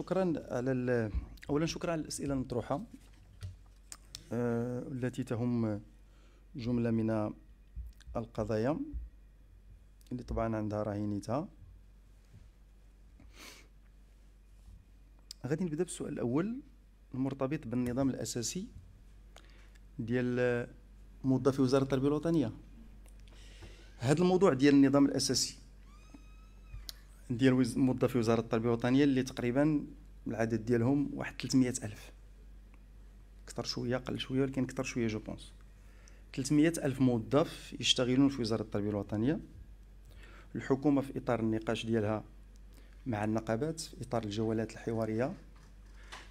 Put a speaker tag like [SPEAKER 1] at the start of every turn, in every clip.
[SPEAKER 1] شكرا على اولا شكرا على الاسئله المطروحه آه، التي تهم جمله من القضايا اللي طبعا عندها رهينتها غادي نبدا بالسؤال الاول المرتبط بالنظام الاساسي ديال موظفي وزاره التربيه الوطنيه هذا الموضوع ديال النظام الاساسي ديال موظفي وزاره التربيه الوطنيه اللي تقريبا العدد ديالهم واحد 300 الف كثر شويه قل شويه ولكن كثر شويه جو بونس 300 الف موظف يشتغلون في وزاره التربيه الوطنيه الحكومه في اطار النقاش ديالها مع النقابات في اطار الجولات الحواريه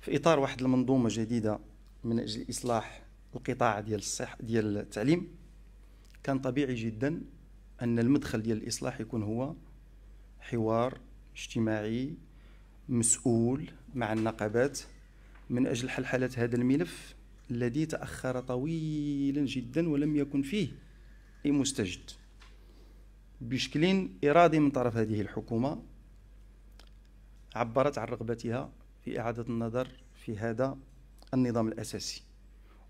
[SPEAKER 1] في اطار واحد المنظومه جديده من اجل اصلاح القطاع ديال الصح ديال التعليم كان طبيعي جدا ان المدخل ديال الاصلاح يكون هو حوار اجتماعي مسؤول مع النقابات من أجل حلحلة هذا الملف الذي تأخر طويلا جدا ولم يكن فيه أي مستجد بشكل إرادي من طرف هذه الحكومة عبرت عن رغبتها في إعادة النظر في هذا النظام الأساسي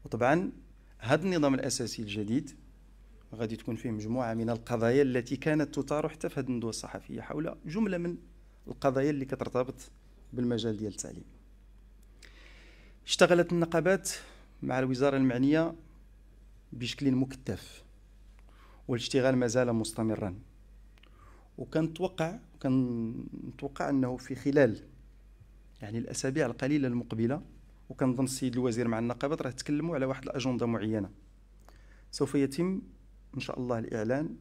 [SPEAKER 1] وطبعا هذا النظام الأساسي الجديد غادي تكون فيه مجموعه من القضايا التي كانت تطار حتى في هذه الندوه الصحفيه حول جمله من القضايا اللي كترتبط بالمجال ديال التعليم اشتغلت النقابات مع الوزاره المعنيه بشكل مكثف والاشتغال ما زال مستمرا وكنتوقع كنتوقع انه في خلال يعني الاسابيع القليله المقبله وكنظن السيد الوزير مع النقابات راه تكلموا على واحد الاجنده معينه سوف يتم إن شاء الله الإعلان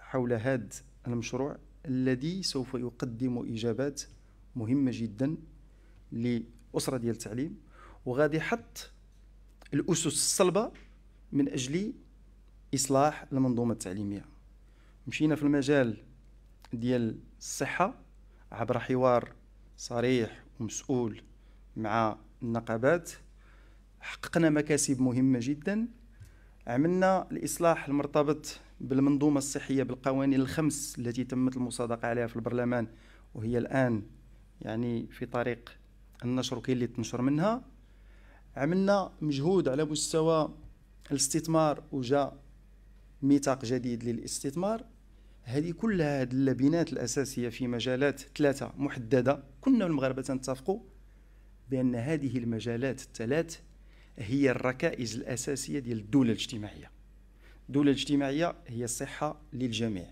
[SPEAKER 1] حول هذا المشروع الذي سوف يقدم إجابات مهمة جدا لأسرة ديال التعليم وغادي يحط الأسس الصلبة من أجل إصلاح المنظومة التعليمية مشينا في المجال ديال الصحة عبر حوار صريح ومسؤول مع النقابات حققنا مكاسب مهمة جدا عملنا الاصلاح المرتبط بالمنظومه الصحيه بالقوانين الخمس التي تمت المصادقه عليها في البرلمان وهي الان يعني في طريق النشر وكاين اللي تنشر منها عملنا مجهود على مستوى الاستثمار وجاء ميثاق جديد للاستثمار هذه كلها هذه اللبنات الاساسيه في مجالات ثلاثه محدده كنا المغاربه تنتفقوا بان هذه المجالات الثلاث هي الركائز الاساسيه ديال الدوله الاجتماعيه الدوله الاجتماعيه هي الصحه للجميع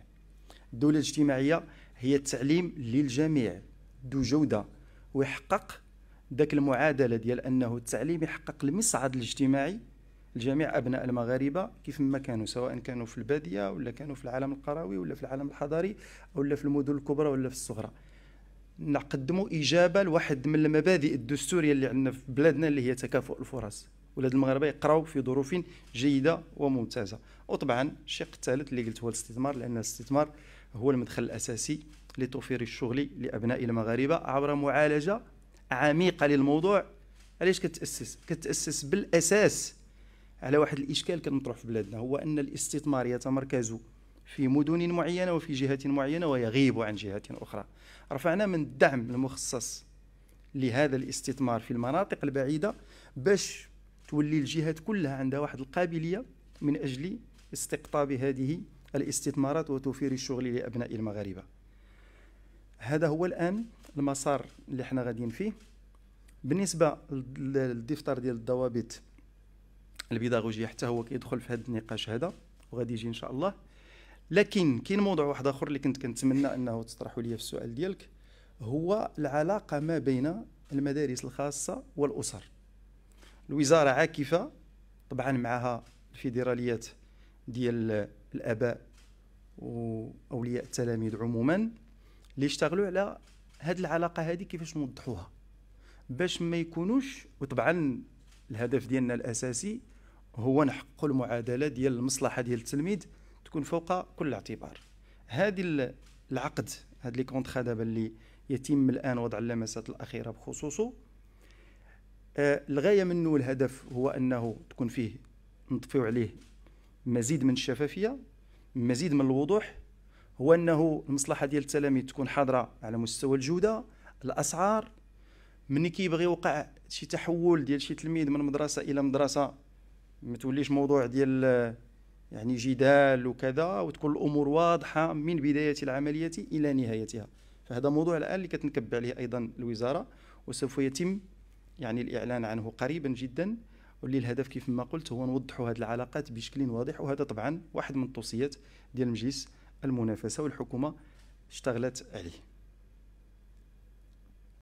[SPEAKER 1] الدوله الاجتماعيه هي التعليم للجميع ذو جوده ويحقق ذاك المعادله ديال انه التعليم يحقق المصعد الاجتماعي لجميع ابناء المغاربه كيف ما كانوا سواء كانوا في الباديه ولا كانوا في العالم القروي ولا في العالم الحضري ولا في المدن الكبرى ولا في الصغرى نقدموا اجابه لواحد من المبادئ الدستوريه اللي عندنا في بلادنا اللي هي تكافؤ الفرص ولاد المغاربه يقراو في ظروف جيده وممتازه وطبعا الشق الثالث اللي قلت هو الاستثمار لان الاستثمار هو المدخل الاساسي لتوفير الشغل لابناء المغاربه عبر معالجه عميقه للموضوع علاش كتاسس كتاسس بالاساس على واحد الاشكال كان مطروح في بلادنا هو ان الاستثمار يتمركز في مدن معينة وفي جهه معينة ويغيب عن جهه أخرى رفعنا من الدعم المخصص لهذا الاستثمار في المناطق البعيدة باش تولي الجهات كلها عندها واحد القابلية من أجل استقطاب هذه الاستثمارات وتوفير الشغل لأبناء المغاربة هذا هو الآن المسار اللي احنا غاديين فيه بالنسبة للدفتر ديال الضوابط البيداغوجية حتى هو كيدخل في هذا النقاش هذا وغادي يجي إن شاء الله لكن كاين موضوع واحد اخر اللي كنت كنتمنى انه تطرحوا لي في السؤال ديالك هو العلاقه ما بين المدارس الخاصه والاسر الوزاره عاكفه طبعا معها الفيدراليات ديال الاباء واولياء التلاميذ عموما اللي يشتغلوا على هذه العلاقه هذه كيفاش نوضحوها باش ما يكونوش وطبعا الهدف ديالنا الاساسي هو نحقق المعادله ديال المصلحه ديال التلميذ تكون فوق كل اعتبار هذه العقد هذا لي دابا اللي يتم الان وضع اللمسات الاخيره بخصوصه آه الغايه منه والهدف هو انه تكون فيه نطفيو عليه مزيد من الشفافيه مزيد من الوضوح هو انه المصلحه ديال التلاميذ تكون حاضره على مستوى الجوده الاسعار ملي كيبغي يوقع شي تحول ديال شي تلميذ من مدرسه الى مدرسه ما توليش موضوع ديال يعني جدال وكذا وتكون الامور واضحه من بدايه العمليه الى نهايتها فهذا موضوع الان اللي كتنكب عليه ايضا الوزاره وسوف يتم يعني الاعلان عنه قريبا جدا واللي الهدف كيف ما قلت هو نوضحوا هذه العلاقات بشكل واضح وهذا طبعا واحد من التوصيات ديال مجلس المنافسه والحكومه اشتغلت عليه